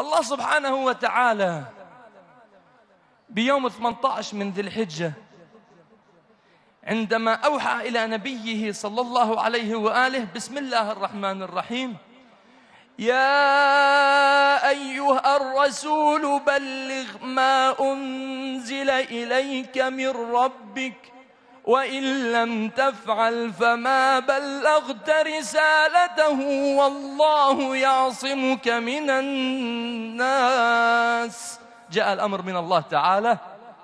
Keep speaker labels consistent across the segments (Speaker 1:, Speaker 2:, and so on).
Speaker 1: الله سبحانه وتعالى بيوم 18 من ذي الحجة عندما أوحى إلى نبيه صلى الله عليه وآله بسم الله الرحمن الرحيم يا أيها الرسول بلغ ما أنزل إليك من ربك وإن لم تفعل فما بلغت رسالته والله يعصمك من الناس جاء الأمر من الله تعالى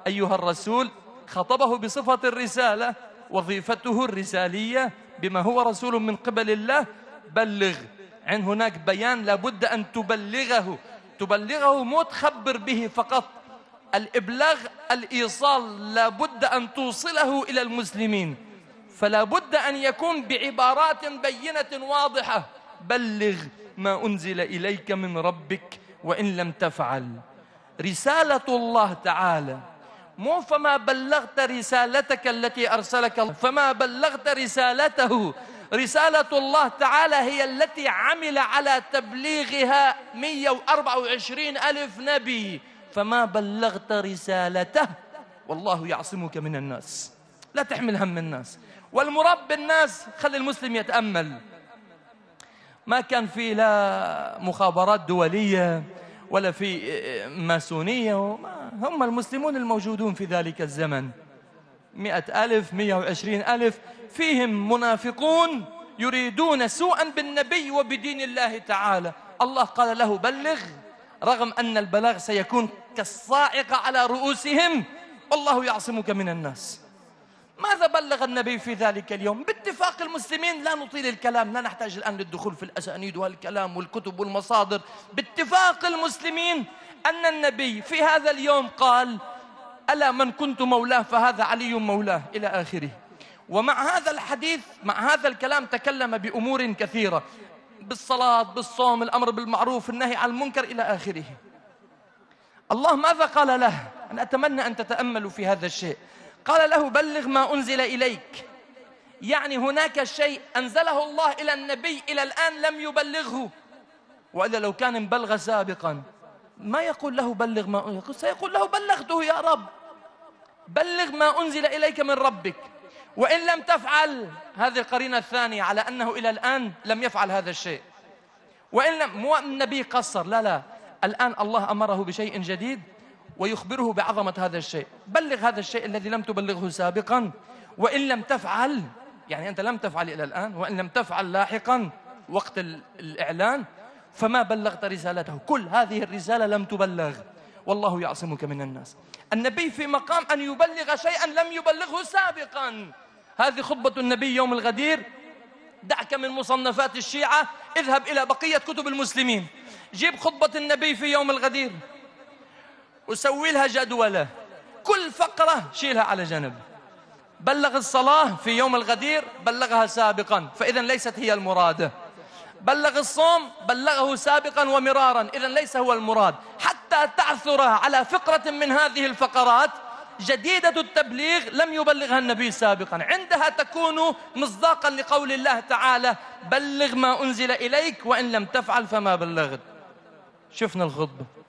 Speaker 1: أيها الرسول خطبه بصفة الرسالة وظيفته الرسالية بما هو رسول من قبل الله بلغ عن هناك بيان لابد أن تبلغه تبلغه مو تخبر به فقط الإبلاغ الإيصال لا بد أن توصله إلى المسلمين فلا بد أن يكون بعبارات بينة واضحة بلغ ما أنزل إليك من ربك وإن لم تفعل رسالة الله تعالى مو فما بلغت رسالتك التي أرسلك فما بلغت رسالته رسالة الله تعالى هي التي عمل على تبليغها 124 ألف نبي فما بلغت رسالته والله يعصمك من الناس لا تحمل هم الناس والمرب بالناس خلي المسلم يتأمل ما كان في لا مخابرات دولية ولا في آه، آه، ماسونية هم المسلمون الموجودون في ذلك الزمن مئة ألف مئة وعشرين ألف فيهم منافقون يريدون سوءا بالنبي وبدين الله تعالى الله قال له بلغ رغم أن البلاغ سيكون كالصاعقة على رؤوسهم والله يعصمك من الناس ماذا بلغ النبي في ذلك اليوم باتفاق المسلمين لا نطيل الكلام لا نحتاج الآن للدخول في الأسانيد والكلام والكتب والمصادر باتفاق المسلمين أن النبي في هذا اليوم قال ألا من كنت مولاه فهذا علي مولاه إلى آخره ومع هذا الحديث مع هذا الكلام تكلم بأمور كثيرة بالصلاة بالصوم الأمر بالمعروف النهي عن المنكر إلى آخره الله ماذا قال له أنا أتمنى أن تتأملوا في هذا الشيء قال له بلغ ما أنزل إليك يعني هناك شيء أنزله الله إلى النبي إلى الآن لم يبلغه وإذا لو كان بلغ سابقا ما يقول له بلغ ما أنزل سيقول له بلغته يا رب بلغ ما أنزل إليك من ربك وإن لم تفعل هذه القرينة الثانية على أنه إلى الآن لم يفعل هذا الشيء وإن لم مو النبي قصر لا لا الآن الله أمره بشيء جديد ويخبره بعظمة هذا الشيء بلغ هذا الشيء الذي لم تبلغه سابقا وإن لم تفعل يعني أنت لم تفعل إلى الآن وإن لم تفعل لاحقا وقت الإعلان فما بلغت رسالته كل هذه الرسالة لم تبلغ والله يعصمك من الناس النبي في مقام أن يبلغ شيئا لم يبلغه سابقا هذه خطبة النبي يوم الغدير دعك من مصنفات الشيعة اذهب إلى بقية كتب المسلمين جيب خطبة النبي في يوم الغدير وسوي لها جدولة كل فقرة شيلها على جنب بلغ الصلاة في يوم الغدير بلغها سابقا فإذا ليست هي المرادة بلغ الصوم بلغه سابقا ومرارا إذا ليس هو المراد حتى تعثر على فقرة من هذه الفقرات جديدة التبليغ لم يبلغها النبي سابقا عندها تكون مصداقا لقول الله تعالى بلغ ما أنزل إليك وإن لم تفعل فما بلغت شفنا الخطبة